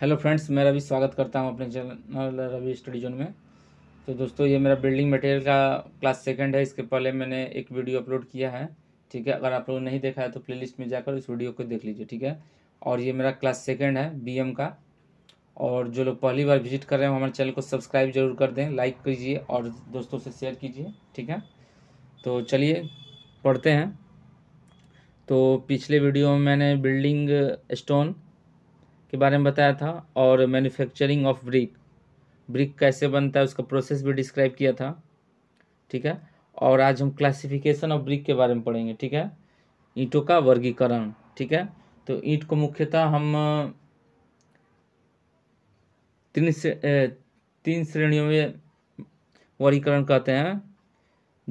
hello friends मैं रवि स्वागत करता हूं अपने चैनल रवि स्टडी जोन में तो दोस्तों ये मेरा बिल्डिंग मटेरियल का क्लास सेकंड है इसके पहले मैंने एक वीडियो अपलोड किया है ठीक है अगर आप लोगों ने नहीं देखा है तो प्लेलिस्ट में जाकर इस वीडियो को देख लीजिए ठीक है और ये मेरा क्लास सेकेंड है बी का और जो लोग पहली बार विजिट कर रहे हैं हमारे चैनल को सब्सक्राइब जरूर कर दें लाइक कीजिए और दोस्तों से शेयर कीजिए ठीक है तो चलिए पढ़ते हैं तो पिछले वीडियो में मैंने बिल्डिंग स्टोन के बारे में बताया था और मैन्युफैक्चरिंग ऑफ ब्रिक ब्रिक कैसे बनता है उसका प्रोसेस भी डिस्क्राइब किया था ठीक है और आज हम क्लासिफिकेशन ऑफ ब्रिक के बारे में पढ़ेंगे ठीक है ईंटों का वर्गीकरण ठीक है तो ईंट को मुख्यतः हम तीन तीन श्रेणियों में वर्गीकरण कहते हैं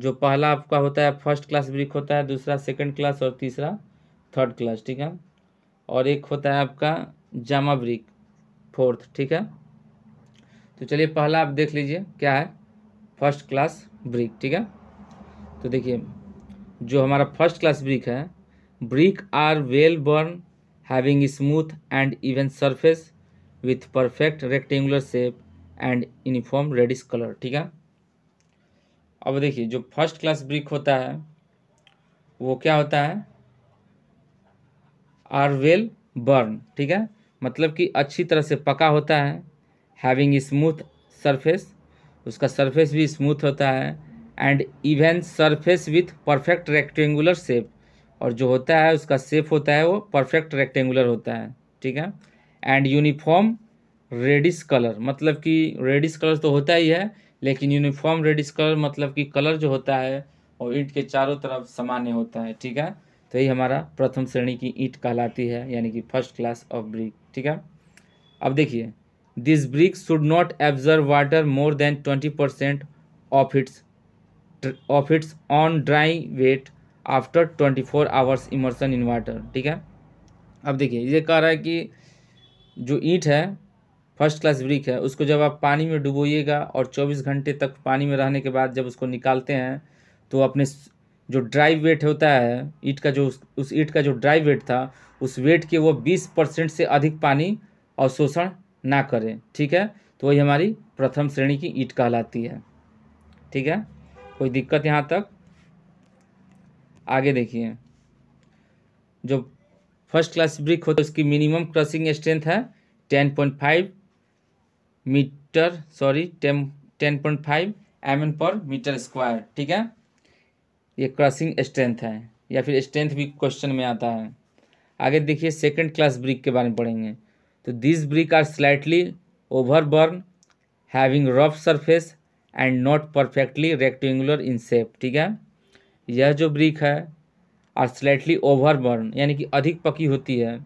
जो पहला आपका होता है फर्स्ट क्लास ब्रिक होता है दूसरा सेकंड क्लास और तीसरा थर्ड क्लास ठीक है और एक होता है आपका जामा ब्रिक फोर्थ ठीक है तो चलिए पहला आप देख लीजिए क्या है फर्स्ट क्लास ब्रिक ठीक है तो देखिए जो हमारा फर्स्ट क्लास ब्रिक है brick are well burn having smooth and even surface with perfect rectangular shape and uniform reddish colour ठीक है अब देखिए जो फर्स्ट क्लास ब्रिक होता है वो क्या होता है आर वेल बर्न ठीक है मतलब कि अच्छी तरह से पका होता है हैविंग स्मूथ सरफेस उसका सरफेस भी स्मूथ होता है and even surface with perfect rectangular shape और जो होता है उसका शेप होता है वो परफेक्ट रेक्टेंगुलर होता है ठीक है एंड यूनिफॉर्म रेडिस कलर मतलब कि रेडिस कलर तो होता ही है लेकिन यूनिफॉर्म रेडिस कलर मतलब कि कलर जो होता है वो ईंट के चारों तरफ सामान्य होता है ठीक है तो यही हमारा प्रथम श्रेणी की ईंट कहलाती है यानी कि फर्स्ट क्लास ऑफ ब्रिक ठीक है अब देखिए this brick should not absorb water more than twenty percent of its of its on dry weight after twenty four hours immersion in water ठीक है अब देखिए ये कह रहा है कि जो ईंट है फर्स्ट क्लास ब्रिक है उसको जब आप पानी में डुबोइएगा और चौबीस घंटे तक पानी में रहने के बाद जब उसको निकालते हैं तो अपने जो ड्राइव वेट होता है ईट का जो उस ईट का जो ड्राइव वेट था उस वेट के वो बीस परसेंट से अधिक पानी अवशोषण ना करें ठीक है तो वही हमारी प्रथम श्रेणी की ईट कहलाती है ठीक है कोई दिक्कत यहाँ तक आगे देखिए जो फर्स्ट क्लास ब्रिक होता है उसकी मिनिमम क्रॉसिंग स्ट्रेंथ है ten point five metre sorry ten ten point five M N per metre square ठीक है ये क्रॉसिंग स्ट्रेंथ है या फिर स्ट्रेंथ भी क्वेश्चन में आता है आगे देखिए सेकंड क्लास ब्रिक के बारे में पढ़ेंगे तो this brick are slightly overburn having rough surface and not perfectly rectangular in shape ठीक है यह जो ब्रिक है आर स्लाइटली ओवरबर्न यानी कि अधिक पकी होती है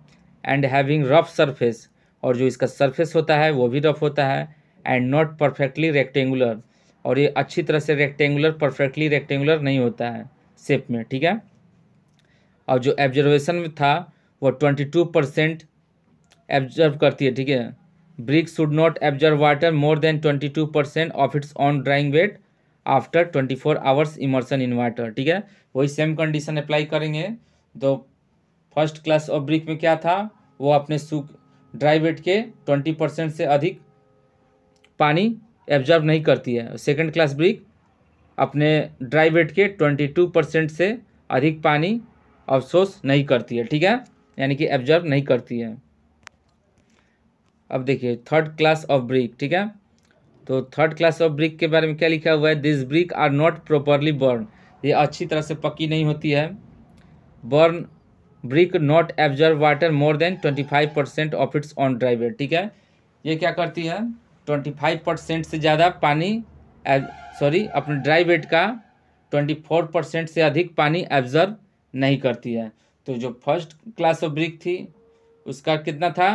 एंड हैविंग रफ सरफेस और जो इसका सरफेस होता है वो भी रफ होता है एंड नॉट परफेक्टली रेक्टेंगुलर और ये अच्छी तरह से रेक्टेंगुलर परफेक्टली रेक्टेंगुलर नहीं होता है शेप में ठीक है और जो एब्जर्वेशन में था वो ट्वेंटी टू परसेंट एब्जर्व करती है ठीक है brick should not absorb water more than twenty two percent of its on drying weight after twenty four hours immersion in water ठीक है वही सेम कंडीशन अप्लाई करेंगे तो फर्स्ट क्लास ऑफ ब्रिक में क्या था वो अपने सूख ड्राई वेट के ट्वेंटी परसेंट से अधिक पानी एब्जॉर्ब नहीं करती है सेकेंड क्लास ब्रिक अपने ड्राई वेट के ट्वेंटी टू परसेंट से अधिक पानी अवशोष नहीं करती है ठीक है यानी कि एब्जॉर्ब नहीं करती है अब देखिए थर्ड क्लास ऑफ ब्रिक ठीक है तो थर्ड क्लास ऑफ ब्रिक के बारे में क्या लिखा हुआ है this brick are not properly burn ये अच्छी तरह से पक्की नहीं होती है burn brick not absorb water more than twenty five percent of its on dry weight ठीक है ये क्या करती है ट्वेंटी फाइव परसेंट से ज़्यादा पानी सॉरी अपने ड्राई वेट का ट्वेंटी फोर परसेंट से अधिक पानी एब्जर्व नहीं करती है तो जो फर्स्ट क्लास ऑफ ब्रिक थी उसका कितना था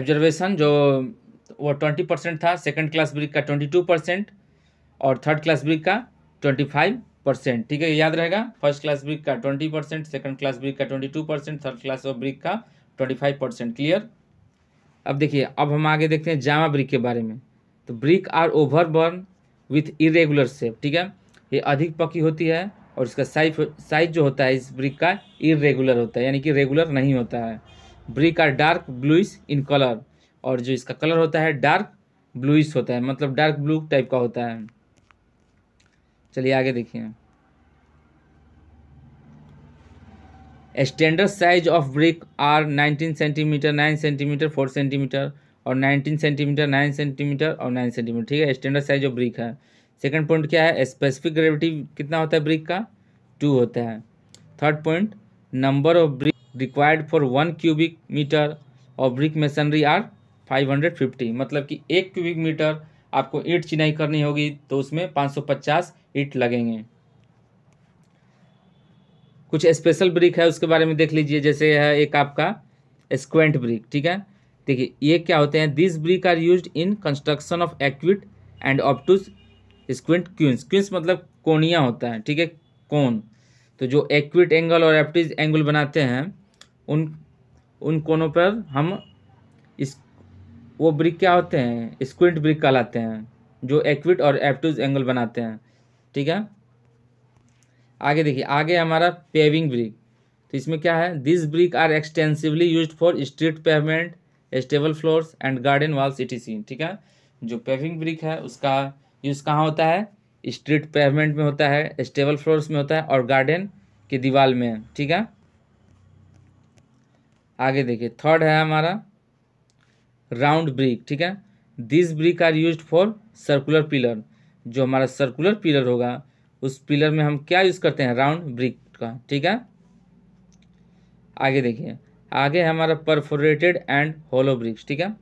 एब्जर्वेशन जो वो ट्वेंटी परसेंट था सेकेंड क्लास ब्रिक का ट्वेंटी टू परसेंट और थर्ड क्लास ब्रिक का ट्वेंटी फाइव परसेंट ठीक है याद रहेगा फर्स्ट क्लास ब्रिक का twenty percent second class brick का twenty two percent third class of brick का ट्वेंटी फाइव परसेंट क्लियर अब देखिए अब हम आगे देखते हैं जामा ब्रिक के बारे में तो brick are over burn with irregular shape ठीक है ये अधिक पकी होती है और इसका साइज साइज जो होता है इस ब्रिक का इरेगुलर होता है यानी कि रेगुलर नहीं होता है brick are dark bluish in colour और जो इसका कलर होता है डार्क ब्लूइश होता है मतलब डार्क ब्लू टाइप का होता है चलिए आगे देखिए standard size of brick are 19 centimetre 9 centimetre 4 centimetre और 19 सेंटीमीटर 9 सेंटीमीटर और 9 सेंटीमीटर ठीक है स्टैंडर्ड साइज ऑफ ब्रिक है सेकंड पॉइंट क्या है स्पेसिफिक ग्रेविटी कितना होता है ब्रिक का टू होता है third point number of brick required for one cubic metre और ब्रिक मशीनरी आर 550 मतलब कि एक क्यूबिक मीटर आपको ईट चिनाई करनी होगी तो उसमें 550 ईट लगेंगे कुछ स्पेशल ब्रिक है उसके बारे में देख लीजिए जैसे है एक आपका स्क्वेंट ब्रिक ठीक है देखिए ये क्या होते हैं this brick are use in construction of acute and obtuse squint quoins quoins मतलब कोनिया होता है ठीक है कौन तो जो एक्विट एंगल और एप्टिज एंगल बनाते हैं उन उन कोनों पर हम इस वो ब्रिक क्या होते हैं स्क्विंट ब्रिक कहलाते हैं जो एक्विट और एप्टिज एंगल बनाते हैं ठीक है आगे देखिए आगे हमारा पेविंग ब्रिक तो इसमें क्या है this brick are extensively use for street pavement stable floors and garden walls etc ठीक है जो पेविंग ब्रिक है उसका यूज़ कहाँ होता है स्ट्रीट पेवमेंट में होता है स्टेबल फ्लोर्स में होता है और गार्डन के दीवार में ठीक है आगे देखिए थर्ड है हमारा राउंड ब्रिक ठीक है this brick are use for circular pillar जो हमारा सर्कुलर पिलर होगा उस पिलर में हम क्या यूज़ करते हैं राउंड ब्रिक का ठीक है आगे देखिए आगे हमारा परफोरेटेड एंड होलो ब्रिक्स ठीक है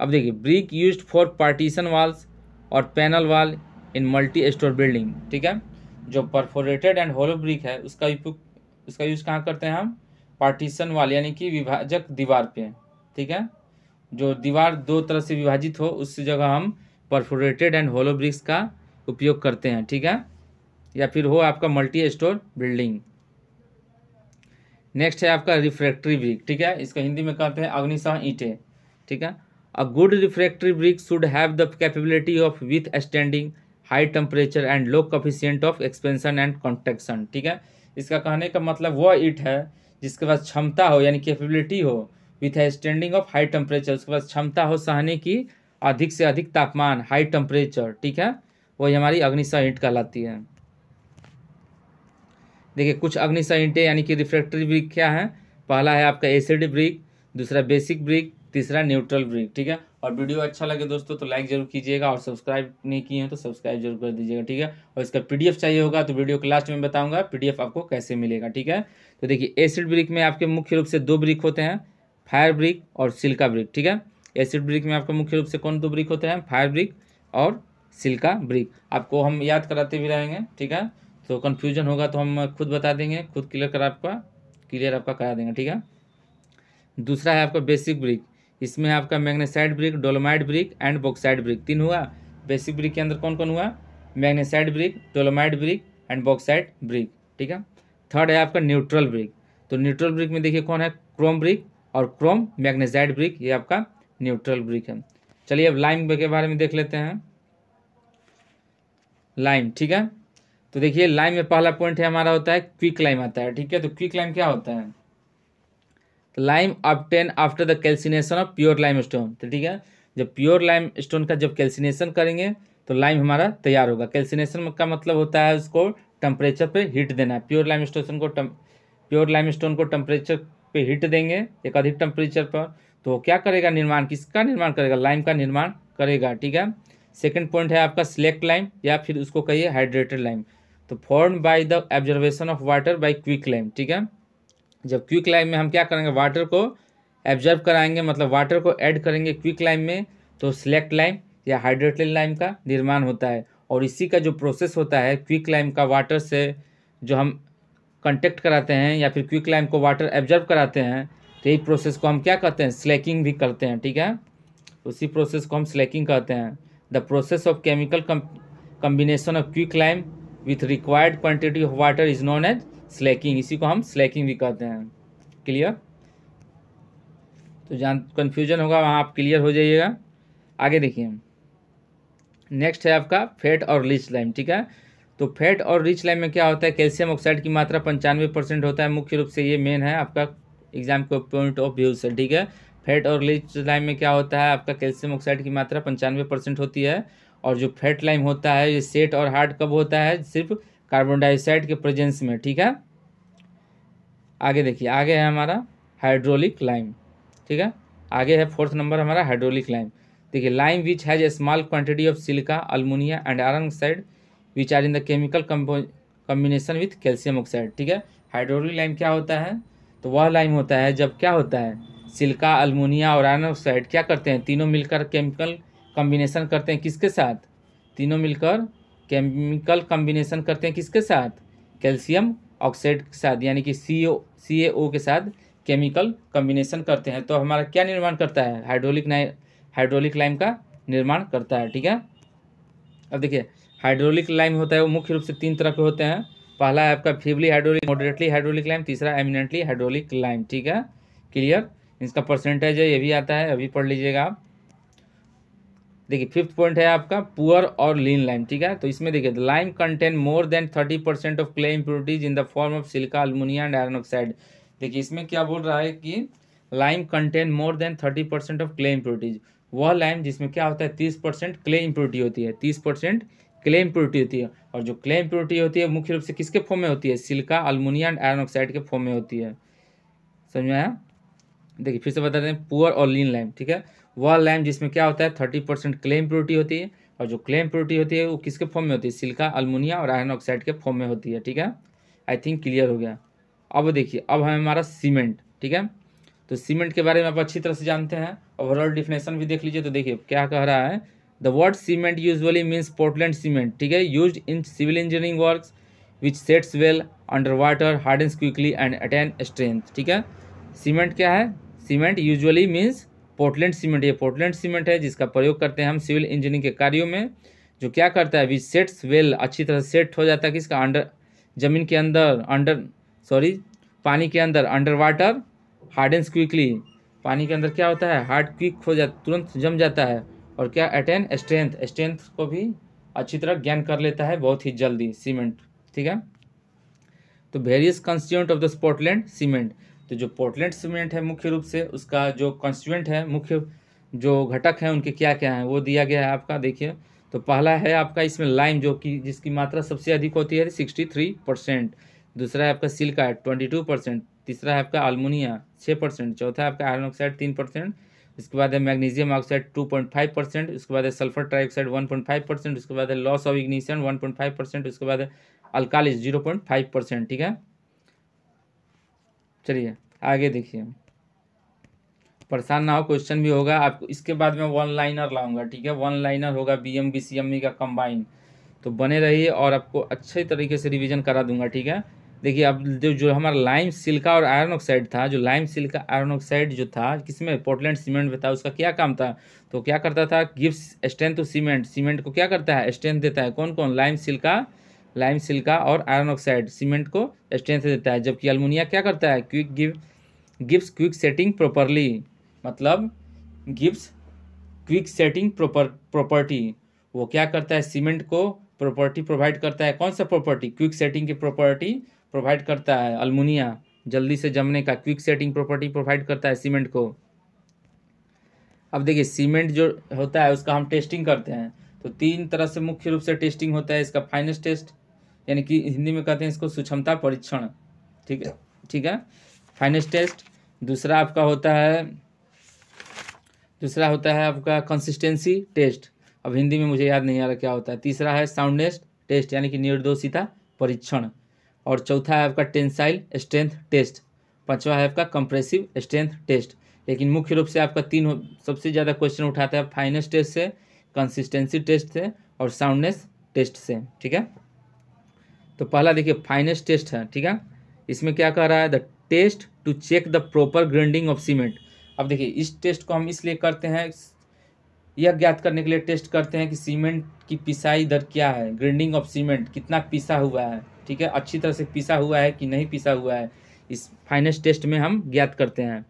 अब देखिए brick use for partition walls और panel wall in multi store building ठीक है जो परफोरेटेड एंड होलो ब्रिक है उसका उसका यूज़ कहाँ करते हैं हम पार्टीशन वाल यानी कि विभाजक दीवार पे ठीक है जो दीवार दो तरह से विभाजित हो उस जगह हम परफोरेटेड एंड होलो ब्रिक्स का उपयोग करते हैं ठीक है या फिर हो आपका मल्टी स्टोर बिल्डिंग नेक्स्ट है आपका रिफ्रैक्ट्री ब्रिक ठीक है इसका हिंदी में कहते हैं अग्निशाह ईटे ठीक है a good refractory brick should have the capability of withstanding high temperature and low coefficient of expansion and contraction ठीक है इसका कहने का मतलब वह ईट है जिसके पास क्षमता हो यानी कैपेबिलिटी हो withstanding of high temperature उसके पास क्षमता हो सहने की अधिक से अधिक तापमान हाई टेम्परेचर ठीक है वही हमारी अग्निशाह ईट कहलाती है देखिए कुछ अग्निसंहिटे यानी कि रिफ्रैक्टरी ब्रिक क्या है पहला है आपका एसिड ब्रिक दूसरा बेसिक ब्रिक तीसरा न्यूट्रल ब्रिक ठीक है और वीडियो अच्छा लगे दोस्तों तो लाइक जरूर कीजिएगा और सब्सक्राइब नहीं किए हैं तो सब्सक्राइब जरूर कर दीजिएगा ठीक है और इसका पीडीएफ चाहिए होगा तो वीडियो के लास्ट में बताऊंगा पीडीएफ आपको कैसे मिलेगा ठीक है तो देखिए एसिड ब्रिक में आपके मुख्य रूप से दो ब्रिक होते हैं फायर ब्रिक और सिल्का ब्रिक ठीक है एसिड ब्रिक में आपका मुख्य रूप से कौन दो ब्रिक होते हैं फायर ब्रिक और सिल्का ब्रिक आपको हम याद कराते भी रहेंगे ठीक है तो कन्फ्यूजन होगा तो हम खुद बता देंगे खुद क्लियर कर आपका क्लियर आपका करा देंगे ठीक है दूसरा है आपका बेसिक ब्रिक इसमें आपका magnesite brick dolomite brick and bauxite brick तीन हुआ बेसिक ब्रिक के अंदर कौन कौन हुआ magnesite brick dolomite brick and bauxite brick ठीक है थर्ड है आपका न्यूट्रल ब्रिक तो न्यूट्रल ब्रिक में देखिए कौन है क्रोम ब्रिक और क्रोम मैग्नेसाइड ब्रिक ये आपका न्यूट्रल ब्रिक है चलिए अब लाइम के बारे में देख लेते हैं लाइम ठीक है तो देखिए लाइम में पहला पॉइंट है हमारा होता है क्विक लाइम आता है ठीक है तो क्विक लाइम क्या होता है तो lime obtained after the calcination of pure limestone तो ठीक है जब प्योर लाइम स्टोन का जब कैल्सिनेशन करेंगे तो लाइम हमारा तैयार होगा कैल्सिनेशन का मतलब होता है उसको टेम्परेचर पे हीट देना प्योर लाइम स्टोन को प्योर लाइम स्टोन को टेम्परेचर पे हीट देंगे एक अधिक टेम्परेचर पर तो क्या करेगा निर्माण किसका निर्माण करेगा लाइम का निर्माण करेगा ठीक है सेकेंड पॉइंट है आपका सिलेक्ट लाइम या फिर उसको कहिए हाइड्रेटेड लाइम तो form by the observation of water by quicklime ठीक है जब क्विक लाइम में हम क्या करेंगे वाटर को एब्जर्व कराएंगे मतलब वाटर को ऐड करेंगे क्विक लाइम में तो सिलेक्ट लाइम या हाइड्रेटेड लाइम का निर्माण होता है और इसी का जो प्रोसेस होता है क्विक लाइम का वाटर से जो हम कंटेक्ट कराते हैं या फिर क्विक लाइम को वाटर एब्जर्व कराते हैं तो यही प्रोसेस को हम क्या कहते हैं स्लैकिंग भी करते हैं ठीक है उसी प्रोसेस को हम स्लैकिंग कहते हैं the process of chemical combination of quicklime with required quantity of water is known as slaking इसी को हम स्लैकिंग भी कहते हैं क्लियर तो जान कन्फ्यूजन होगा वहाँ आप क्लियर हो जाइएगा आगे देखिए नेक्स्ट है आपका फैट और रिच लाइम ठीक है तो फैट और रिच लाइम में क्या होता है कैल्शियम ऑक्साइड की मात्रा पंचानवे परसेंट होता है मुख्य रूप से ये मेन है आपका एग्जाम के पॉइंट ऑफ व्यू से ठीक है फैट और रिच लाइम में क्या होता है आपका कैल्शियम ऑक्साइड की मात्रा पंचानवे परसेंट होती है और जो फैट लाइम होता है ये सेट और हार्ड कब होता है सिर्फ कार्बन डाइऑक्साइड के प्रेजेंस में ठीक है आगे देखिए आगे है हमारा हाइड्रोलिक लाइम ठीक है आगे है फोर्थ नंबर हमारा हाइड्रोलिक लाइम देखिए lime which has a small quantity of silica alumina and iron oxide which are in the chemical combination with calcium oxide ठीक है हाइड्रोलिक लाइम क्या होता है तो वह लाइम होता है जब क्या होता है सिल्का अल्मोनिया और आयरन ऑक्साइड क्या करते हैं तीनों मिलकर केमिकल कम्बिनेशन करते हैं किसके साथ तीनों मिलकर केमिकल कम्बिनेशन करते हैं किसके साथ कैल्शियम ऑक्साइड के साथ यानी कि सी ओ सी ए ओ के साथ केमिकल कम्बिनेशन करते हैं तो हमारा क्या निर्माण करता है हाइड्रोलिक हाइड्रोलिक लाइम का निर्माण करता है ठीक है अब देखिए हाइड्रोलिक लाइम होता है वो मुख्य रूप से तीन तरह के होते हैं पहला है आपका feebly hydraulic moderately hydraulic lime तीसरा एमिनेंटली हाइड्रोलिक लाइम ठीक है क्लियर इसका परसेंटेज है ये भी आता है अभी पढ़ लीजिएगा आप देखिए फिफ्थ पॉइंट है आपका पुअर और लीन लाइम ठीक है तो इसमें देखिए lime content more than thirty percent of clay impurities in the form of silica alumina and iron oxide देखिए इसमें क्या बोल रहा है कि lime content more than thirty percent of clay impurities वह लाइम जिसमें क्या होता है तीस परसेंट क्ले इम्प्योरिटी होती है तीस परसेंट क्ले इम्प्योरिटी होती है और जो क्ले इम्प्योरिटी होती है मुख्य रूप से किसके फॉर्म में होती है silica alumina and iron oxide के फॉर्म में होती है समझ में आया देखिए फिर से बता दें पुअर और लीन लाइम ठीक है वह लैम जिसमें क्या होता है थर्टी परसेंट क्लेम प्योरिटी होती है और जो क्लेम प्योरिटी होती है वो किसके फॉर्म में होती है सिल्का अल्मोनिया और आयरन ऑक्साइड के फॉर्म में होती है ठीक है आई थिंक क्लियर हो गया अब देखिए अब है हमारा सीमेंट ठीक है तो सीमेंट के बारे में आप अच्छी तरह से जानते हैं ओवरऑल डिफिनेशन भी देख लीजिए तो देखिए क्या कह रहा है the word cement usually means Portland cement ठीक है use in civil engineering work which sets well under water and quickly and attain strength ठीक है सीमेंट क्या है cement usually means Portland cement ये पोर्टलैंड सीमेंट है जिसका प्रयोग करते हैं हम सिविल इंजीनियरिंग के कार्यों में जो क्या करता है विच सेट्स वेल अच्छी तरह सेट हो जाता है किसका अंडर जमीन के अंदर अंडर सॉरी पानी के अंदर under water hard and quickly पानी के अंदर क्या होता है हार्ड क्विक हो जाता तुरंत जम जाता है और क्या अटेन स्ट्रेंथ स्ट्रेंथ को भी अच्छी तरह ज्ञान कर लेता है बहुत ही जल्दी सीमेंट ठीक है तो various constituent of the Portland cement तो जो पोर्टलैंड सीमेंट है मुख्य रूप से उसका जो कॉन्स्टिट्यूंट है मुख्य जो घटक हैं उनके क्या क्या हैं वो दिया गया है आपका देखिए तो पहला है आपका इसमें लाइम जो कि जिसकी मात्रा सबसे अधिक होती है सिक्सटी थ्री परसेंट दूसरा है आपका सिल्का ट्वेंटी टू परसेंट तीसरा है आपका अल्मोनिया छः परसेंट चौथा है आपका आयरन ऑक्साइड तीन परसेंट उसके बाद है magnesium oxide two point five percent उसके बाद है sulphur trioxide one point five percent उसके बाद है loss of ignition one point five percent उसके बाद है alkalis zero point five percent ठीक है चलिए आगे देखिए परेशान ना हो क्वेश्चन भी होगा आपको इसके बाद मैं वन लाइनर लाऊंगा ठीक है वन लाइनर होगा B M B C M E का कंबाइन तो बने रहिए और आपको अच्छे तरीके से रिवीजन करा दूंगा ठीक है देखिए अब जो जो हमारा लाइम सिल्का और आयरन ऑक्साइड था जो लाइम सिल्का आयरन ऑक्साइड जो था किसमें पोर्टलैंड सीमेंट में था उसका क्या काम था तो क्या करता था gives strength to cement cement को क्या करता है स्ट्रेंथ देता है कौन कौन लाइम सिल्का लाइम सिल्का और आयरन ऑक्साइड सीमेंट को स्ट्रेंथ देता है जबकि अल्मोनिया क्या करता है quick give gives quick setting properly मतलब gives quick setting proper property वो क्या करता है सीमेंट को प्रॉपर्टी प्रोवाइड करता है कौन सा प्रॉपर्टी क्विक सेटिंग की प्रॉपर्टी प्रोवाइड करता है अल्मोनिया जल्दी से जमने का क्विक सेटिंग प्रॉपर्टी प्रोवाइड करता है सीमेंट को अब देखिए सीमेंट जो होता है उसका हम टेस्टिंग करते हैं तो तीन तरह से मुख्य रूप से टेस्टिंग होता है इसका फाइनेस्ट टेस्ट यानी कि हिंदी में कहते हैं इसको सुक्षमता परीक्षण ठीक है ठीक है फाइनेंस टेस्ट दूसरा आपका होता है दूसरा होता है आपका कंसिस्टेंसी टेस्ट अब हिंदी में मुझे याद नहीं आ रहा क्या होता है तीसरा है साउंडनेस टेस्ट यानी कि निर्दोषिता परीक्षण और चौथा है आपका टेंसाइल स्ट्रेंथ टेस्ट पांचवा है आपका कंप्रेसिव स्ट्रेंथ टेस्ट लेकिन मुख्य रूप से आपका तीन सबसे ज़्यादा क्वेश्चन उठाता है फाइनेंस टेस्ट से कंसिस्टेंसी टेस्ट से और साउंडनेस टेस्ट से ठीक है तो पहला देखिए फाइनेस्ट टेस्ट है ठीक है इसमें क्या कह रहा है the test to check the proper grinding of cement अब देखिए इस टेस्ट को हम इसलिए करते हैं यह ज्ञात करने के लिए टेस्ट करते हैं कि सीमेंट की पिसाई दर क्या है ग्राइंडिंग ऑफ सीमेंट कितना पिसा हुआ है ठीक है अच्छी तरह से पिसा हुआ है कि नहीं पिसा हुआ है इस फाइनेस टेस्ट में हम ज्ञात करते हैं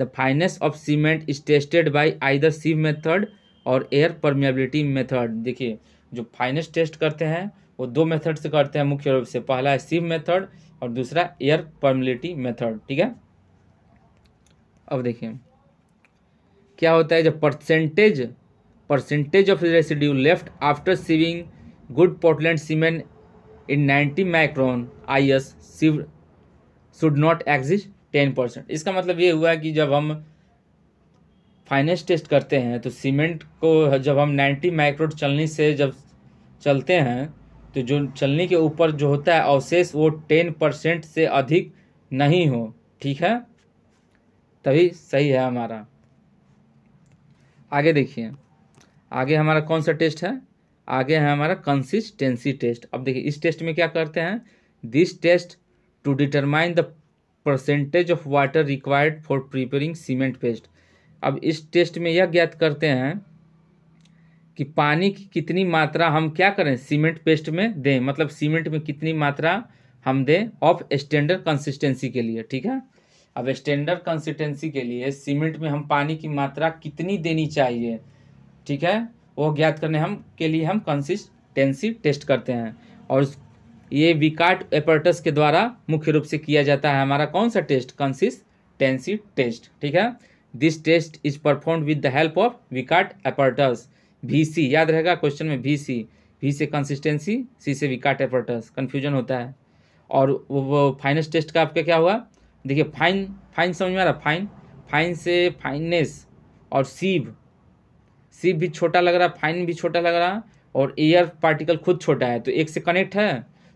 the fineness of cement is tested by either sieve method और एयर परमेबिलिटी मेथड देखिए जो फाइनेस्ट टेस्ट करते हैं वो दो मेथड से करते हैं मुख्य रूप से पहला है सिव मेथड और दूसरा एयर परमिलिटी मेथड ठीक है अब देखिए क्या होता है जब percentage percentage of residue left after sieving good Portland cement in ninety micron I S sieve should not exist ten percent इसका मतलब ये हुआ कि जब हम फाइनेंस टेस्ट करते हैं तो सीमेंट को जब हम नाइन्टी माइक्रोन चलने से जब चलते हैं तो जो चलनी के ऊपर जो होता है अवशेष वो टेन परसेंट से अधिक नहीं हो ठीक है तभी सही है हमारा आगे देखिए आगे हमारा कौन सा टेस्ट है आगे है हमारा कंसिस्टेंसी टेस्ट अब देखिए इस टेस्ट में क्या करते हैं this test to determine the percentage of water required for preparing cement paste अब इस टेस्ट में यह ज्ञात करते हैं कि पानी की कितनी मात्रा हम क्या करें सीमेंट पेस्ट में दें मतलब सीमेंट में कितनी मात्रा हम दें ऑफ स्टैंडर्ड कंसिस्टेंसी के लिए ठीक है अब स्टैंडर्ड कंसिस्टेंसी के लिए सीमेंट में हम पानी की मात्रा कितनी देनी चाहिए ठीक है वो ज्ञात करने हम के लिए हम कंसिस्टेंसी टेस्ट करते हैं और ये विकाट एपर्टस के द्वारा मुख्य रूप से किया जाता है हमारा कौन सा टेस्ट कंसिस्टेंसी टेस्ट ठीक है this test is performed with the help of Vicat apparatus भी सी याद रहेगा क्वेश्चन में भी सी भी से कंसिस्टेंसी सी से विकाट एपर्टस कन्फ्यूजन होता है और वो, वो फाइनेस टेस्ट का आपका क्या हुआ देखिए फाइन फाइन समझ में आ रहा फाइन फाइन से फाइननेस और सीव सीव भी छोटा लग रहा फाइन भी छोटा लग रहा और एयर पार्टिकल खुद छोटा है तो एक से कनेक्ट है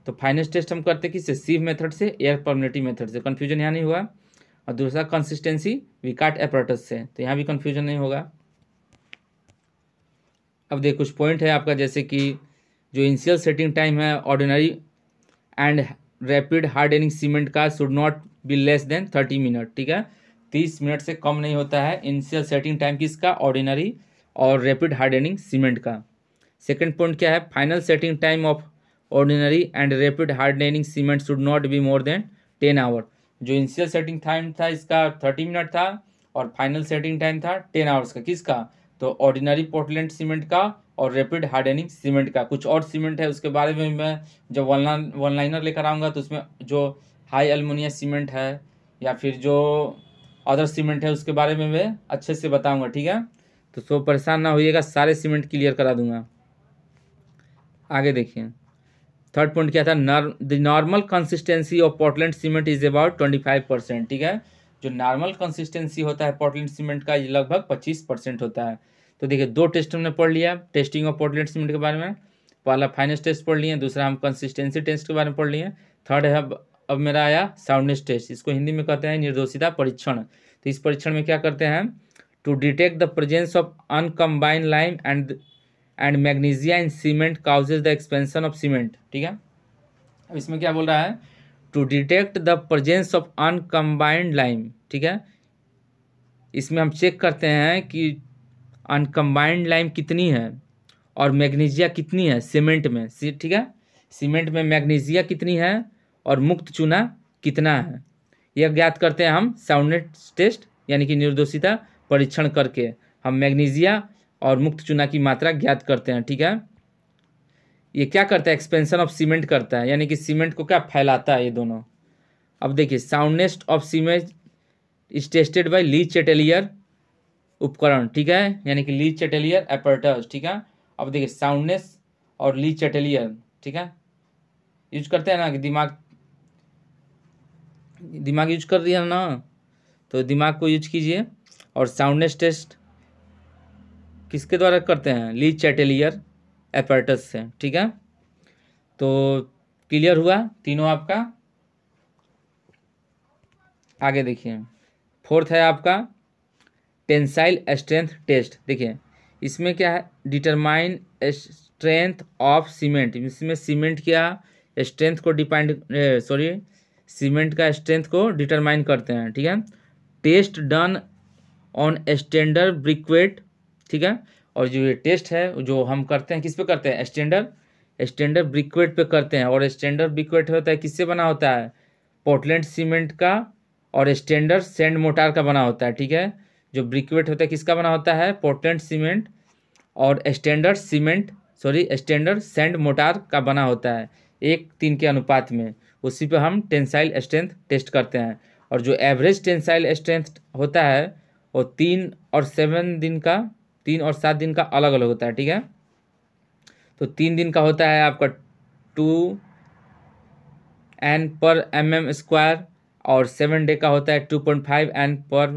तो फाइनेस टेस्ट हम करते किससे सीव मेथड से एयर पर्मिटी मेथड से कन्फ्यूजन यहाँ नहीं हुआ और दूसरा कंसिस्टेंसी विकाट एपरेटस से तो यहाँ भी कन्फ्यूजन नहीं होगा अब देख कुछ पॉइंट है आपका जैसे कि जो इनिशियल सेटिंग टाइम है ordinary and rapid hardening cement का should not be less than thirty minute ठीक है तीस मिनट से कम नहीं होता है इनिशियल सेटिंग टाइम किसका ऑर्डिनरी और रैपिड हार्डनिंग सीमेंट का सेकेंड पॉइंट क्या है final setting time of ordinary and rapid hardening cement should not be more than ten hour जो इनिशियल सेटिंग टाइम था इसका थर्टी मिनट था और फाइनल सेटिंग टाइम था टेन आवर्स का किसका तो ऑर्डिनरी पोर्टलैंड सीमेंट का और रैपिड हार्डनिंग सीमेंट का कुछ और सीमेंट है उसके बारे में मैं जब वन लाइनर लेकर आऊँगा तो उसमें जो हाई एलमोनिया सीमेंट है या फिर जो अदर सीमेंट है उसके बारे में मैं अच्छे से बताऊँगा ठीक है तो सो परेशान ना होइएगा सारे सीमेंट क्लियर करा दूंगा आगे देखिए थर्ड पॉइंट क्या था the normal consistency of Portland cement is about twenty five percent ठीक है जो नॉर्मल कंसिस्टेंसी होता है पोर्टलैंड सीमेंट का ये लगभग पच्चीस परसेंट होता है तो देखिए दो टेस्ट हमने पढ़ लिया टेस्टिंग ऑफ पोर्टलैंड सीमेंट के बारे में पहला फाइनेंस टेस्ट पढ़ लिए दूसरा हम कंसिस्टेंसी टेस्ट के बारे में पढ़ लिए थर्ड है अब अब मेरा आया साउंडनेस टेस्ट इसको हिंदी में कहते हैं निर्दोषिता परीक्षण तो इस परीक्षण में क्या करते हैं to detect the presence of uncombined lime and and magnesia in cement causes the expansion of cement ठीक है अब इसमें क्या बोल रहा है to detect the presence of uncombined lime ठीक है इसमें हम चेक करते हैं कि अनकम्बाइंड लाइम कितनी है और मैग्नीजिया कितनी है सीमेंट में ठीक है सीमेंट में मैग्नीजिया कितनी है और मुक्त चूना कितना है यह ज्ञात करते हैं हम साउंडनेट टेस्ट यानी कि निर्दोषिता परीक्षण करके हम मैग्नीजिया और मुक्त चूना की मात्रा ज्ञात करते हैं ठीक है ये क्या करता है एक्सपेंशन ऑफ सीमेंट करता है यानी कि सीमेंट को क्या फैलाता है ये दोनों अब देखिए soundness of cement is tested by Le Chatelier उपकरण ठीक है यानी कि लीज चेटेलियर एपर्टस ठीक है अब देखिए साउंडनेस और लीज चेटेलियर ठीक है यूज करते हैं ना कि दिमाग दिमाग यूज कर दिया ना तो दिमाग को यूज कीजिए और साउंडनेस टेस्ट किसके द्वारा करते हैं लीज चैटेलियर एपर्टस से ठीक है तो क्लियर हुआ तीनों आपका आगे देखिए फोर्थ है आपका टेंसाइल स्ट्रेंथ टेस्ट देखिए इसमें क्या है डिटरमाइन स्ट्रेंथ ऑफ सीमेंट इसमें सीमेंट क्या स्ट्रेंथ को डिपेंड सॉरी सीमेंट का स्ट्रेंथ को डिटरमाइन करते हैं ठीक है test done on standard briquette ठीक है और जो ये टेस्ट है जो हम करते हैं किस पे करते हैं स्टैंडर्ड स्टैंडर्ड ब्रिकवेट पे करते हैं और स्टैंडर्ड ब्रिकवेट होता है किससे बना होता है पोर्टलैंड सीमेंट का और स्टैंडर्ड सेंड मोटार का बना होता है ठीक है जो ब्रिकवेट होता है किसका बना होता है पोर्टेंट सीमेंट और standard cement sorry standard sand mortar का बना होता है एक तीन के अनुपात में उसी पर हम टेंसाइल स्ट्रेंथ टेस्ट करते हैं और जो एवरेज टेंसाइल स्ट्रेंथ होता है वो तीन और सेवन दिन का तीन और सात दिन का अलग अलग होता है ठीक है तो तीन दिन का होता है आपका two N per M M square और सेवन डे का होता है two point five N per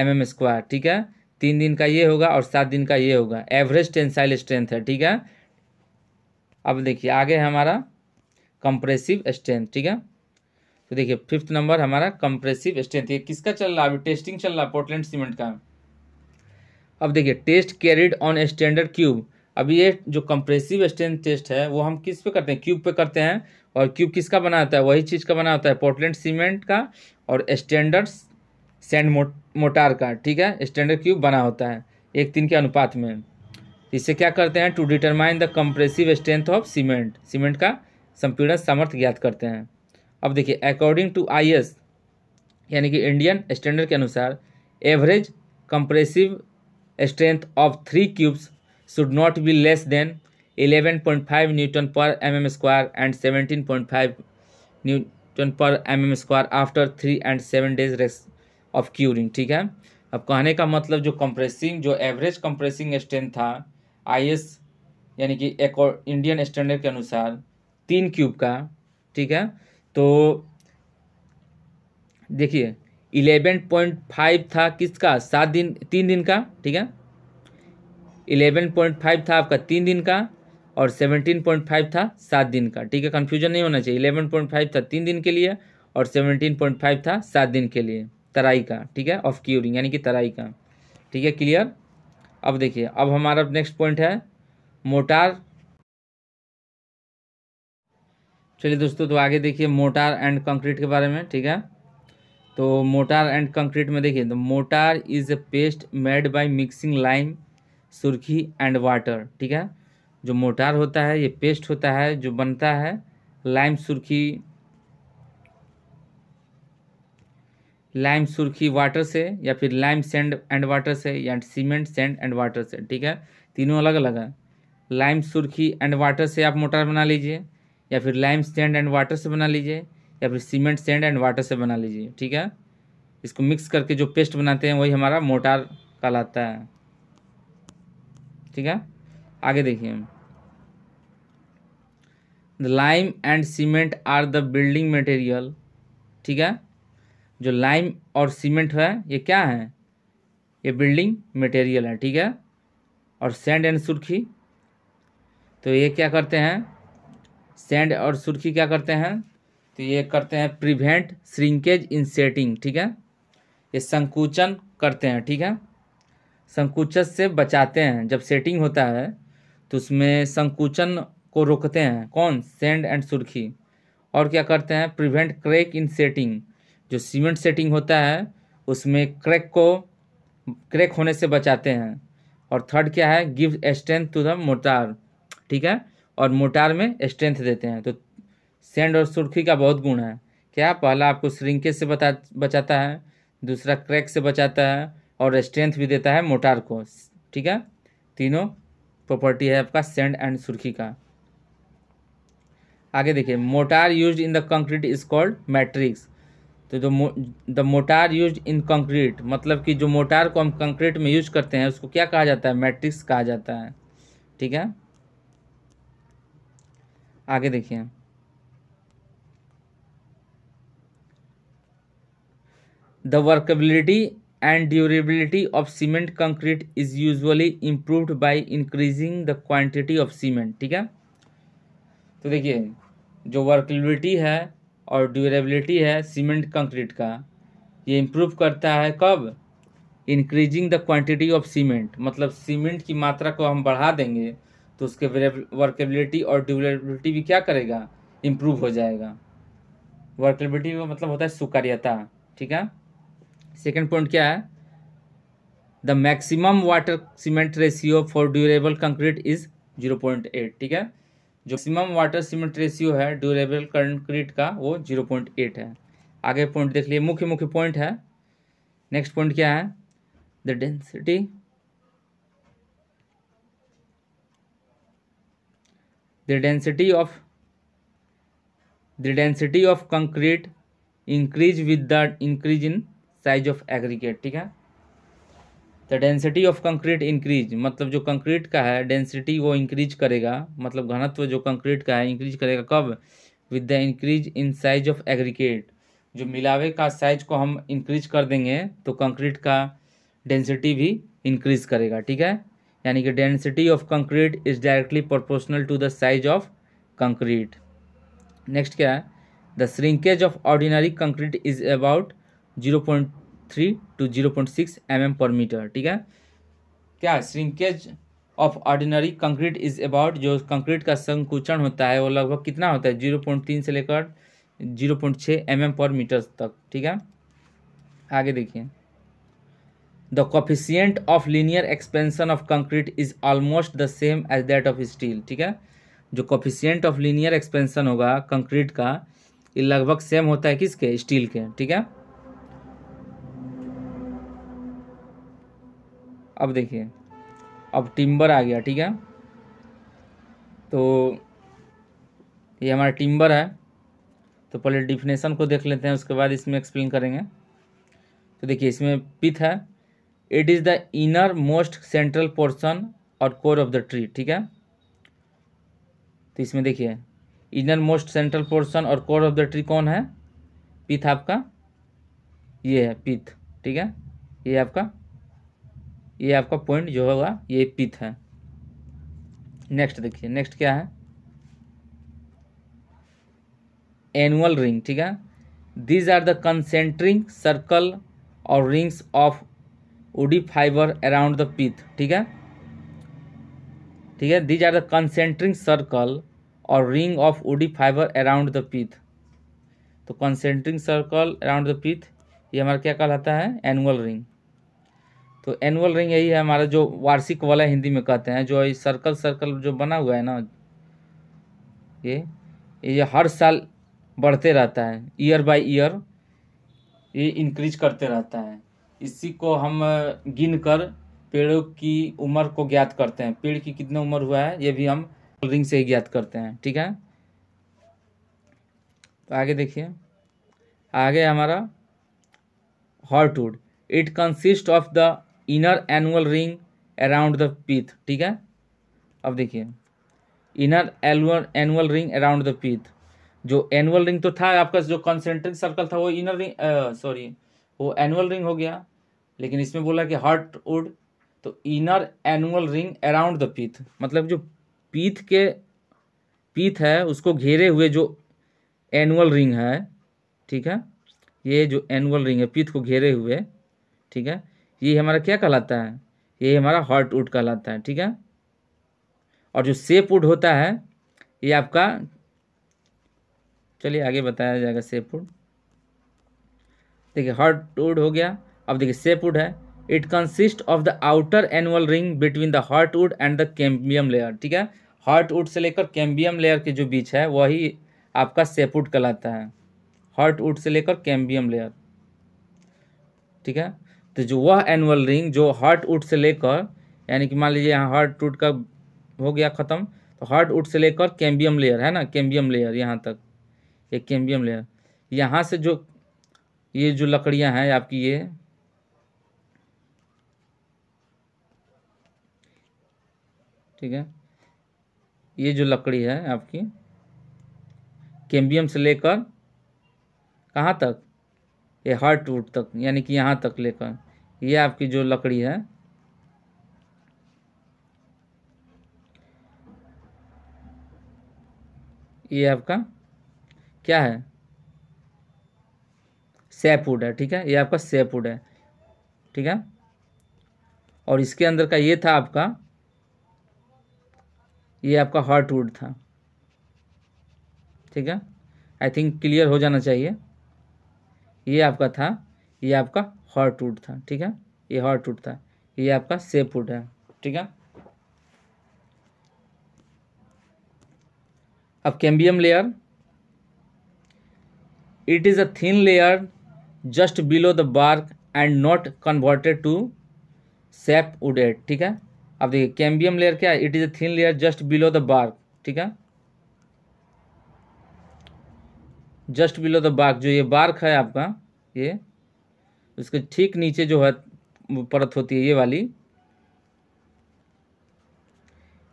M M square ठीक है तीन दिन का ये होगा और सात दिन का ये होगा एवरेज टेंसाइल स्ट्रेंथ है ठीक है अब देखिए आगे हमारा कंप्रेसिव स्ट्रेंथ ठीक है तो देखिए फिफ्थ नंबर हमारा कंप्रेसिव स्ट्रेंथ ये किसका चल रहा है अभी टेस्टिंग चल रहा है पोर्टलैंड सीमेंट का अब देखिए test carried on standard cube अब ये जो कंप्रेसिव स्ट्रेंथ टेस्ट है वो हम किस पे करते हैं क्यूब पे करते हैं और क्यूब किसका बना होता है वही चीज़ का बना होता है पोर्टलैंड सीमेंट का और स्टैंडर्ड सैंड मोटार का ठीक है स्टैंडर्ड क्यूब बना होता है एक तीन के अनुपात में इससे क्या करते हैं to determine the compressive strength of cement cement का संपीड़न सामर्थ्य ज्ञात करते हैं अब देखिए अकॉर्डिंग टू आई यानी कि इंडियन स्टैंडर्ड के अनुसार average compressive strength of three cubes should not be less than 11.5 newton per mm square and 17.5 newton per mm square after three and seven days of curing ठीक है अब कहने का मतलब जो कंप्रेसिंग जो एवरेज कंप्रेसिंग स्ट्रेंथ था IS यानी कि एक और इंडियन स्टैंडर्ड के अनुसार तीन क्यूब का ठीक है तो देखिए इलेवन पॉइंट फाइव था किसका सात दिन तीन दिन का ठीक है इलेवन पॉइंट फाइव था आपका तीन दिन का और सेवनटीन पॉइंट फाइव था सात दिन का ठीक है कन्फ्यूजन नहीं होना चाहिए इलेवन पॉइंट फाइव था तीन दिन के लिए और सेवनटीन पॉइंट फाइव था सात दिन के लिए तराई का ठीक है ऑफ क्यूरिंग यानी कि तराई का ठीक है क्लियर अब देखिए अब हमारा नेक्स्ट पॉइंट है मोटार चलिए दोस्तों तो आगे देखिए मोटार एंड कंक्रीट के बारे में ठीक है तो मोटार एंड कंक्रीट में देखिए तो mortar is a paste made by mixing lime surkhi and water ठीक है जो मोटार होता है ये पेस्ट होता है जो बनता है लाइम सुर्खी लाइम सुर्खी वाटर से या फिर लाइम सेंड एंड वाटर से या सीमेंट सेंड एंड वाटर से ठीक है तीनों अलग अलग है लाइम सुर्खी एंड वाटर से आप मोटार बना लीजिए या फिर लाइम सेंड एंड वाटर से बना लीजिए या फिर सीमेंट सेंड एंड वाटर से बना लीजिए ठीक है इसको मिक्स करके जो पेस्ट बनाते हैं वही हमारा मोटार कहलाता है ठीक है आगे देखिए the lime and cement are the building material ठीक है जो लाइम और सीमेंट है ये क्या है ये बिल्डिंग मटेरियल है ठीक है और सैंड एंड सुर्खी तो ये क्या करते हैं सैंड और सुर्खी क्या करते हैं तो ये करते हैं प्रिवेंट श्रिंकेज इन सेटिंग ठीक है ये संकुचन करते हैं ठीक है संकुचन से बचाते हैं जब सेटिंग होता है तो उसमें संकुचन को रोकते हैं कौन सेंड एंड सुर्खी और क्या करते हैं प्रिवेंट क्रैक इन सेटिंग जो सीमेंट सेटिंग होता है उसमें क्रैक को क्रैक होने से बचाते हैं और थर्ड क्या है give strength to the mortar ठीक है और मोटार में स्ट्रेंथ देते हैं तो सेंड और सुर्खी का बहुत गुण है क्या पहला आपको श्रिंकेज से बता बचाता है दूसरा क्रैक से बचाता है और स्ट्रेंथ भी देता है मोटार को ठीक है तीनों प्रॉपर्टी है आपका सेंड एंड सुर्खी का आगे देखिए mortar use in the concrete is called matrix तो जो the mortar use in concrete मतलब कि जो मोटार को हम कंक्रीट में यूज करते हैं उसको क्या कहा जाता है मैट्रिक्स कहा जाता है ठीक है आगे देखिए the workability and durability of cement concrete is usually improved by increasing the quantity of cement ठीक है तो देखिए जो वर्कबिलिटी है और ड्यूरेबिलिटी है सीमेंट कंक्रीट का ये इम्प्रूव करता है कब increasing the quantity of cement मतलब सीमेंट की मात्रा को हम बढ़ा देंगे तो उसके वर्केबिलिटी और ड्यूरेबिलिटी भी क्या करेगा इम्प्रूव हो जाएगा वर्केबिलिटी मतलब होता है सुकार्यता ठीक है सेकेंड पॉइंट क्या है the maximum water cement ratio for durable concrete is zero point eight ठीक है जो मैक्सिमम वाटर सीमेंट रेशियो है ड्यूरेबल कंक्रीट का वो जीरो पॉइंट एट है आगे पॉइंट देख लिए मुख्य मुख्य पॉइंट है नेक्स्ट पॉइंट क्या है the density the density of the density of concrete increase with the increase in size of aggregate ठीक है तो डेंसिटी ऑफ कंक्रीट इंक्रीज मतलब जो कंक्रीट का है डेंसिटी वो इंक्रीज करेगा मतलब घनत्व जो कंक्रीट का है इंक्रीज करेगा कब with the increase in size of aggregate जो मिलावे का साइज को हम इंक्रीज कर देंगे तो कंक्रीट का डेंसिटी भी इंक्रीज करेगा ठीक है यानी कि density of concrete is directly proportional to the size of concrete next क्या है the shrinkage of ordinary concrete is about zero point three to zero point six M M per metre ठीक है क्या shrinkage of ordinary concrete is about जो concrete का संकुचन होता है वो लगभग कितना होता है जीरो पॉइंट तीन से लेकर जीरो पॉइंट छः एम एम पर मीटर तक ठीक है आगे देखिए the coefficient of linear expansion of concrete is almost the same as that of steel ठीक है जो कॉफिशियंट ऑफ लीनियर एक्सपेंसन होगा कंक्रीट का ये लगभग सेम होता है किसके स्टील के ठीक है अब देखिए अब टिम्बर आ गया ठीक है तो ये हमारा टिम्बर है तो पहले डिफिनेशन को देख लेते हैं उसके बाद इसमें एक्सप्लेन करेंगे तो देखिए इसमें पिथ है it is the innermost central portion और कोर ऑफ द ट्री ठीक है तो इसमें देखिए इनर मोस्ट सेंट्रल पोर्शन और कोर ऑफ द ट्री कौन है पिथ आपका ये है पिथ ठीक है ये आपका ये आपका पॉइंट जो होगा ये पिथ है नेक्स्ट देखिए नेक्स्ट क्या है एनुअल रिंग ठीक है these are the concentric circle और rings of woody fibre around the pith ठीक है ठीक है these are the concentric circle और ring of woody fibre around the pith तो concentric circle around the pith ये हमारा क्या कहलाता है एनुअल रिंग तो एनुअल रिंग यही है हमारा जो वार्षिक वाला हिंदी में कहते हैं जो ये सर्कल सर्कल जो बना हुआ है ना ये ये हर साल बढ़ते रहता है ईयर बाय ईयर ये इंक्रीज करते रहता है इसी को हम गिन कर पेड़ों की उम्र को ज्ञात करते हैं पेड़ की कितना उम्र हुआ है ये भी हम रिंग से ही ज्ञात करते हैं ठीक है तो आगे देखिए आगे हमारा heartwood it consist of the inner annual ring around the pith ठीक है अब देखिए inner annual annual ring around the pith जो एनुअल रिंग तो था आपका जो कंसेंट्रिक सर्कल था वो इनर रिंग सॉरी वो एनुअल रिंग हो गया लेकिन इसमें बोला कि हर्ट वुड तो inner annual ring around the pith मतलब जो पीथ के पीथ है उसको घेरे हुए जो एनुअल रिंग है ठीक है ये जो एनुअल रिंग है पीथ को घेरे हुए ठीक है ये हमारा क्या कहलाता है ये हमारा हॉट वुड कहलाता है ठीक है और जो सेप वुड होता है ये आपका चलिए आगे बताया जाएगा सेप वुड देखिए हॉट वुड हो गया अब देखिए सेप वुड है it consist of the outer annual ring between the heartwood and the cambium layer ठीक है हॉट वुड से लेकर कैम्बियम लेयर के जो बीच है वही आपका सेप वुड कहलाता है हॉट वुड से लेकर कैम्बियम लेयर ठीक है तो जो वह एनुअल रिंग जो हार्ट उट से लेकर यानी कि मान लीजिए यहाँ हार्ट टूट का हो गया ख़त्म तो हार्ट उड से लेकर कैम्बियम लेयर है ना कैम्बियम लेयर यहाँ तक ये कैम्बियम लेयर यहाँ से जो ये जो लकड़ियाँ हैं आपकी ये ठीक है ये जो लकड़ी है आपकी कैम्बियम से लेकर कहाँ तक ये हार्ट रूट तक यानी कि यहाँ तक लेकर ये आपकी जो लकड़ी है ये आपका क्या है वुड है ठीक है ये आपका वुड है ठीक है और इसके अंदर का ये था आपका ये आपका हार्ट वुड था ठीक है आई थिंक क्लियर हो जाना चाहिए ये आपका था ये आपका हॉट टूट था ठीक है ये हॉट टूट था ये आपका सेफ फूड है ठीक है अब cambium layer it is a thin layer just below the bark and not converted to sap wooded ठीक है अब देखिए कैम्बियम लेयर क्या है it is a thin layer just below the bark ठीक है जस्ट बिलो द बार्क जो ये बार्क है आपका ये उसके ठीक नीचे जो है परत होती है ये वाली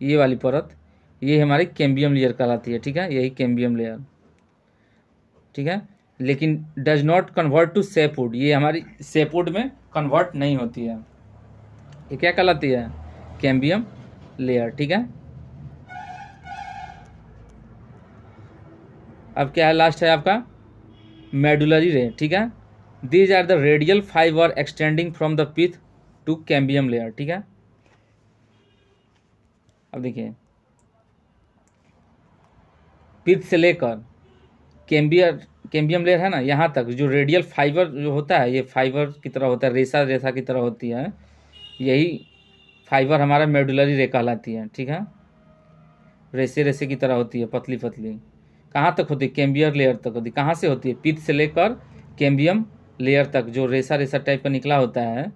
ये वाली परत ये हमारी कैम्बियम लेयर कहलाती है ठीक है यही कैम्बियम लेयर ठीक है लेकिन does not convert to sapwood ये हमारी सेपवुड में कन्वर्ट नहीं होती है ये क्या कहलाती है कैम्बियम लेयर ठीक है अब क्या है लास्ट है आपका मेडुलरी रे ठीक है these are the radial fibre extending from the pith to cambium layer ठीक है अब देखिए पिथ से लेकर कैम्बियर कैम्बियम लेयर है ना यहाँ तक जो रेडियल फाइबर जो होता है ये फाइबर की तरह होता है रेशा रेशा की तरह होती है यही फाइबर हमारा मेडुलरी रे कहलाती है ठीक है रेसे रेसे की तरह होती है पतली पतली कहाँ तक होती है कैम्बियर लेयर तक होती है कहाँ से होती है पित्त से लेकर कैम्बियम लेयर तक जो रेसा रेसा टाइप का निकला होता है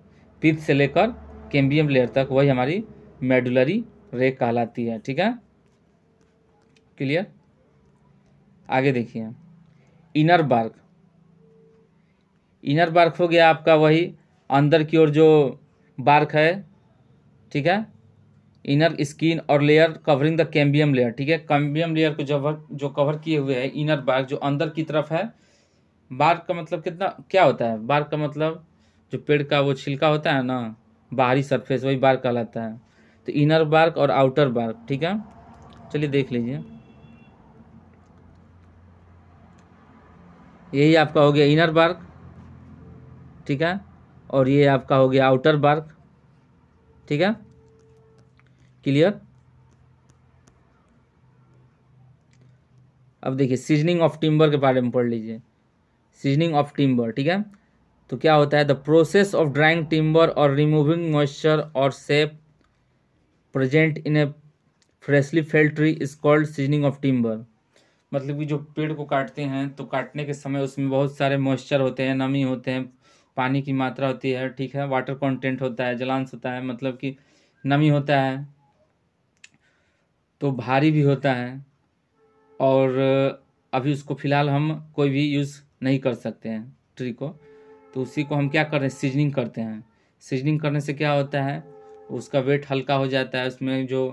पित्त से लेकर कैम्बियम लेयर तक वही हमारी मेडुलरी रे कहलाती है ठीक है क्लियर आगे देखिए इनर बार्क इनर बार्क हो गया आपका वही अंदर की ओर जो बार्क है ठीक है इनर स्किन और layer covering the cambium layer ठीक है कैम्बियम लेयर को जब जो कवर किए हुए है इनर बार्क जो अंदर की तरफ है बार्क का मतलब कितना क्या होता है बार्क का मतलब जो पेड़ का वो छिलका होता है ना बाहरी सरफेस वही बार्क कहलाता है तो इनर बार्क और आउटर बार्क ठीक है चलिए देख लीजिए यही आपका हो गया इनर बार्क ठीक है और ये आपका हो गया आउटर बार्क ठीक है क्लियर अब देखिए सीजनिंग ऑफ टिम्बर के बारे में पढ़ लीजिए सीजनिंग ऑफ टिम्बर ठीक है तो क्या होता है the process of drying timber और रिमूविंग मॉइस्चर और sap present in a freshly felled tree is called seasoning of timber मतलब कि जो पेड़ को काटते हैं तो काटने के समय उसमें बहुत सारे मॉइस्चर होते हैं नमी होते हैं पानी की मात्रा होती है ठीक है वाटर कंटेंट होता है जलांश होता है मतलब कि नमी होता है तो भारी भी होता है और अभी उसको फ़िलहाल हम कोई भी यूज़ नहीं कर सकते हैं ट्री को तो उसी को हम क्या कर रहे हैं सीजनिंग करते हैं सीजनिंग करने से क्या होता है उसका वेट हल्का हो जाता है उसमें जो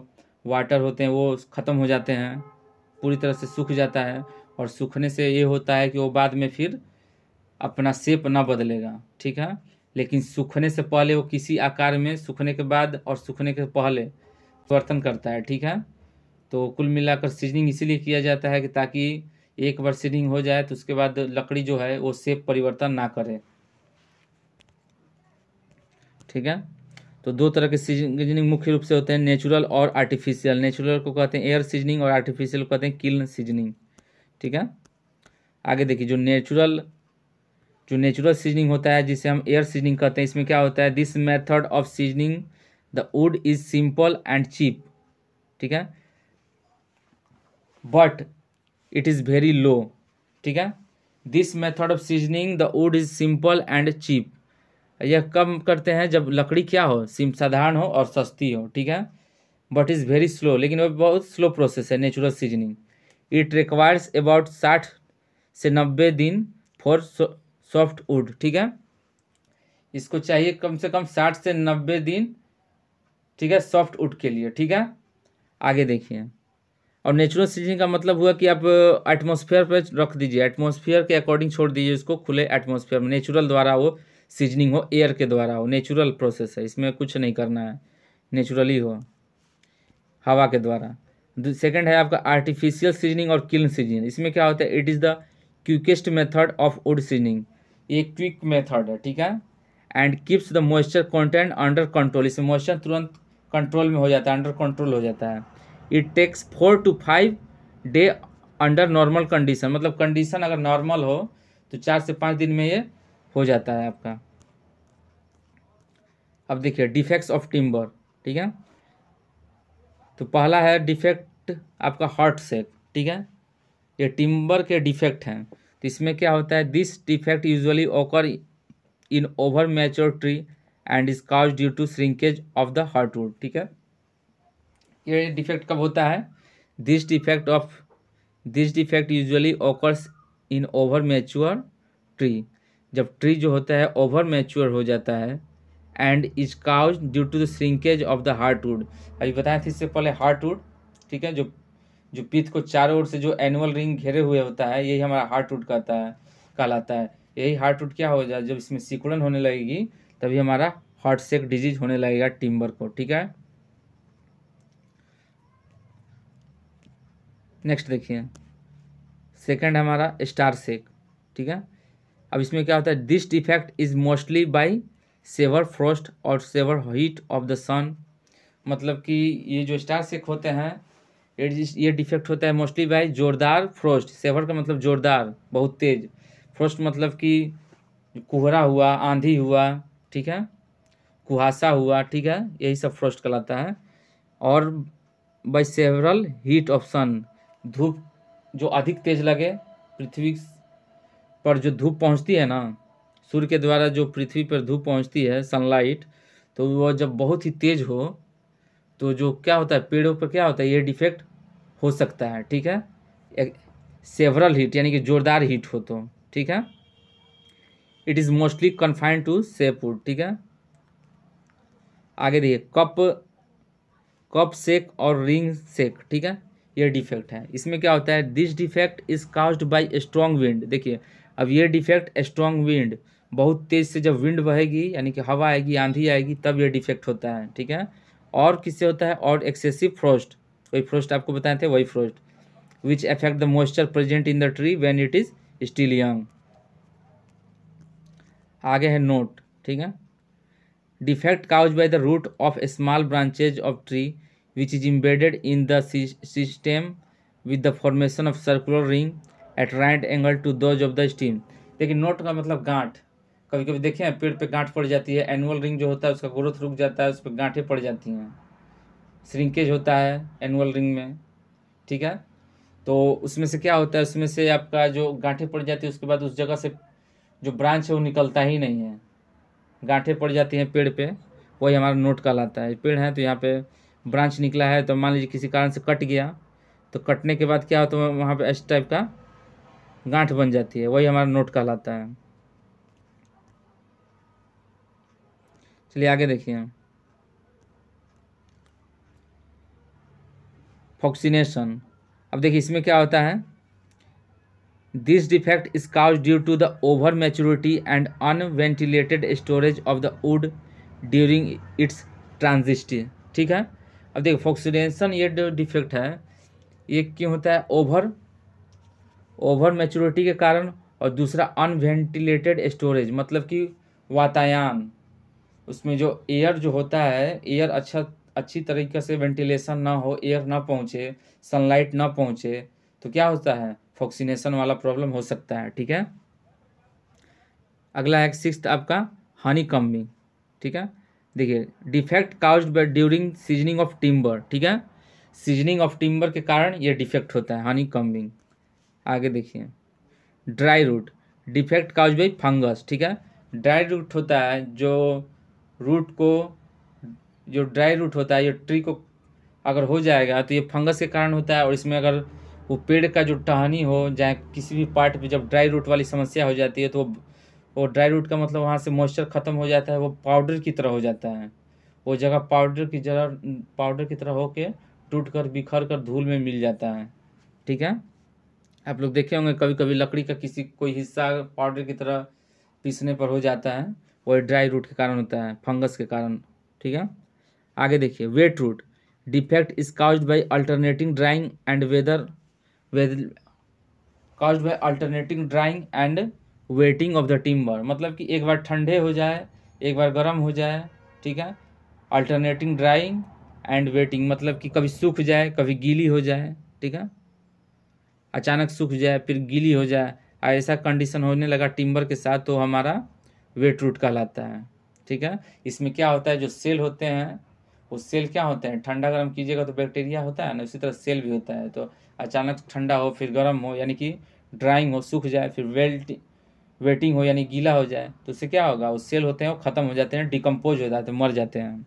वाटर होते हैं वो ख़त्म हो जाते हैं पूरी तरह से सूख जाता है और सूखने से ये होता है कि वो बाद में फिर अपना सेप ना बदलेगा ठीक है लेकिन सूखने से पहले वो किसी आकार में सूखने के बाद और सूखने के पहले बर्तन करता है ठीक है तो कुल मिलाकर सीजनिंग इसीलिए किया जाता है कि ताकि एक बार सीजनिंग हो जाए तो उसके बाद लकड़ी जो है वो सेप परिवर्तन ना करे ठीक है तो दो तरह के सीजनिंग मुख्य रूप से होते हैं नेचुरल और आर्टिफिशियल नेचुरल को कहते हैं एयर सीजनिंग और आर्टिफिशियल को कहते हैं किल्न सीजनिंग ठीक है आगे देखिए जो नेचुरल जो नेचुरल सीजनिंग होता है जिसे हम एयर सीजनिंग कहते हैं इसमें क्या होता है this method of seasoning the wood is simple and cheap ठीक है but it is very low ठीक है this method of seasoning the wood is simple and cheap यह कम करते हैं जब लकड़ी क्या हो सिम साधारण हो और सस्ती हो ठीक है बट इज़ वेरी स्लो लेकिन वह बहुत स्लो प्रोसेस है natural seasoning it requires about साठ से नब्बे दिन फॉर सॉफ्ट वुड ठीक है इसको चाहिए कम से कम साठ से नब्बे दिन ठीक है सॉफ्ट वुड के लिए ठीक है आगे देखिए और नेचुरल सीजनिंग का मतलब हुआ कि आप एटमोसफियर uh, पर रख दीजिए एटमोसफियर के अकॉर्डिंग छोड़ दीजिए इसको खुले एटमोसफियर में नेचुरल द्वारा हो सीजनिंग हो एयर के द्वारा हो नेचुरल प्रोसेस है इसमें कुछ नहीं करना है नेचुरली हो हवा के द्वारा सेकेंड है आपका आर्टिफिशियल सीजनिंग और किल्न सीजनिंग इसमें क्या होता है it is the quickest method of wood seasoning ये क्विक मेथड है ठीक है and keeps the moisture content under control इसमें मॉइस्चर तुरंत कंट्रोल में हो जाता है अंडर कंट्रोल हो जाता है it takes four to five day under normal condition मतलब कंडीशन अगर नॉर्मल हो तो चार से पाँच दिन में ये हो जाता है आपका अब देखिए डिफेक्ट्स ऑफ टिम्बर ठीक है तो पहला है डिफेक्ट आपका हॉट सेक ठीक है ये टिम्बर के डिफेक्ट हैं तो इसमें क्या होता है this defect usually occur in over mature tree and is cause due to shrinkage of the heart wood ठीक है ये डिफेक्ट कब होता है this defect of this defect usually occurs in over mature tree जब ट्री जो होता है ओवर मेच्योर हो जाता है and is cause due to the shrinkage of the heart wood अभी बताए थे इससे पहले हार्ट वुड ठीक है जो जो पीथ को चारों ओर से जो एनुअल रिंग घेरे हुए होता है यही हमारा हार्ट वुड कहता है कहलाता है यही हार्ट टूट क्या हो जाए जब इसमें सिकुड़न होने लगेगी तभी हमारा हार्ट सेक डिजीज होने लगेगा टिम्बर को ठीक है नेक्स्ट देखिए सेकंड हमारा स्टार सेक ठीक है अब इसमें क्या होता है this defect is mostly by severe frost और severe heat of the sun मतलब कि ये जो स्टार सेक होते हैं ये डिफेक्ट होता है मोस्टली बाय जोरदार फ्रोस्ट सेवर का मतलब जोरदार बहुत तेज फ्रोस्ट मतलब कि कोहरा हुआ आंधी हुआ ठीक है कुहासा हुआ ठीक है यही सब फ्रोस्ट कहलाता है और by several heat of sun धूप जो अधिक तेज लगे पृथ्वी पर जो धूप पहुंचती है ना सूर्य के द्वारा जो पृथ्वी पर धूप पहुंचती है सनलाइट तो वह जब बहुत ही तेज हो तो जो क्या होता है पेड़ों पर क्या होता है ये डिफेक्ट हो सकता है ठीक है एक सेवरल हीट यानी कि जोरदार हीट हो तो ठीक है it is mostly confined to sapwood ठीक है आगे देखिए कप कप सेक और रिंग सेक ठीक है ये डिफेक्ट है इसमें क्या होता है this defect is caused by strong wind देखिए अब ये डिफेक्ट स्ट्रॉन्ग विंड बहुत तेज़ से जब विंड बहेगी यानी कि हवा आएगी आंधी आएगी तब ये डिफेक्ट होता है ठीक है और किससे होता है और एक्सेसिव फ्रोस्ट वही फ्रोस्ट आपको बताए थे वही frost which effect the moisture present in the tree when it is still young आगे है नोट ठीक है defect cause by the root of small branches of tree which is embedded in the system with the formation of circular ring at right angle to those of the stem देखिए knot का मतलब गांठ कभी कभी देखें पेड़ पे गांठ पड़ जाती है एनुअल रिंग जो होता है उसका ग्रोथ रुक जाता है उस पर गांठें पड़ जाती हैं श्रिंकेज होता है एनुअल रिंग में ठीक है तो उसमें से क्या होता है उसमें से आपका जो गांठें पड़ जाती है उसके बाद उस जगह से जो ब्रांच है वो निकलता ही नहीं है गांठें पड़ जाती हैं पेड़ पे वही हमारा नोट कहलाता है पेड़ है तो यहाँ पे ब्रांच निकला है तो मान लीजिए किसी कारण से कट गया तो कटने के बाद क्या होता है वहाँ पर इस टाइप का गांठ बन जाती है वही हमारा नोट कहलाता है चलिए आगे देखिए फॉक्सीनेशन अब देखिए इसमें क्या होता है this defect is cause due to the over maturity and unventilated storage of the wood during its transit ठीक है अब देखो फोक्सीडेंसन ये जो डिफेक्ट है ये क्यों होता है ओवर ओवर मेच्योरिटी के कारण और दूसरा अनवेंटिलेटेड स्टोरेज मतलब कि वातायान उसमें जो एयर जो होता है एयर अच्छा अच्छी तरीके से वेंटिलेशन ना हो एयर ना पहुँचे सनलाइट ना पहुँचे तो क्या होता है फॉक्सीनेशन वाला प्रॉब्लम हो सकता है ठीक है अगला है सिक्स आपका हनी कम्बिंग ठीक है देखिए defect cause during seasoning of timber ठीक है सीजनिंग ऑफ टिम्बर के कारण ये डिफेक्ट होता है हनी कम्बिंग आगे देखिए dry root defect cause by fungus ठीक है ड्राई रूट होता है जो रूट को जो ड्राई रूट होता है ये ट्री को अगर हो जाएगा तो ये फंगस के कारण होता है और इसमें अगर वो पेड़ का जो टहनी हो चाहे किसी भी पार्ट पे जब ड्राई रूट वाली समस्या हो जाती है तो और ड्राई रूट का मतलब वहाँ से मॉइस्चर ख़त्म हो जाता है वो पाउडर की तरह हो जाता है वो जगह पाउडर की जगह पाउडर की तरह होके टूट कर बिखर कर धूल में मिल जाता है ठीक है आप लोग देखे होंगे कभी कभी लकड़ी का किसी कोई हिस्सा पाउडर की तरह पीसने पर हो जाता है वो ड्राई रूट के कारण होता है फंगस के कारण ठीक है आगे देखिए wet root defect is cause by alternating drying and weather wet cause by alternating drying and wetting of the timber मतलब कि एक बार ठंडे हो जाए एक बार गर्म हो जाए ठीक है अल्टरनेटिंग ड्राइंग एंड वेटिंग मतलब कि कभी सूख जाए कभी गीली हो जाए ठीक है अचानक सूख जाए फिर गीली हो जाए ऐसा कंडीशन होने लगा टिम्बर के साथ तो हमारा वेट रूट कहलाता है ठीक है इसमें क्या होता है जो सेल होते हैं वो सेल क्या होते हैं ठंडा गर्म कीजिएगा तो बैक्टीरिया होता है ना उसी तरह सेल भी होता है तो अचानक ठंडा हो फिर गर्म हो यानी कि ड्राइंग हो सूख जाए फिर वेल्ट वेटिंग हो यानी गीला हो जाए तो उससे क्या होगा वो सेल होते हैं वो ख़त्म हो जाते हैं डिकम्पोज हो जाते हैं मर जाते हैं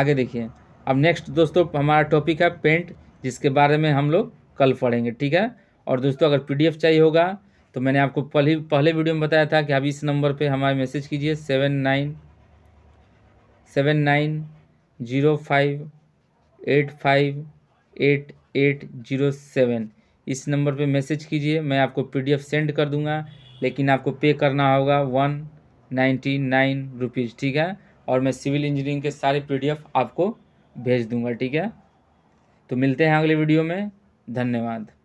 आगे देखिए अब नेक्स्ट दोस्तों हमारा टॉपिक है पेंट जिसके बारे में हम लोग कल पढ़ेंगे ठीक है और दोस्तों अगर पी चाहिए होगा तो मैंने आपको पहले पहले वीडियो में बताया था कि आप इस नंबर पर हमारे मैसेज कीजिए seven nine seven nine zero five eight five eight eight zero seven इस नंबर पे मैसेज कीजिए मैं आपको पीडीएफ सेंड कर दूंगा लेकिन आपको पे करना होगा वन नाइन्टी नाइन रुपीज़ ठीक है और मैं सिविल इंजीनियरिंग के सारे पीडीएफ आपको भेज दूंगा ठीक है तो मिलते हैं अगले वीडियो में धन्यवाद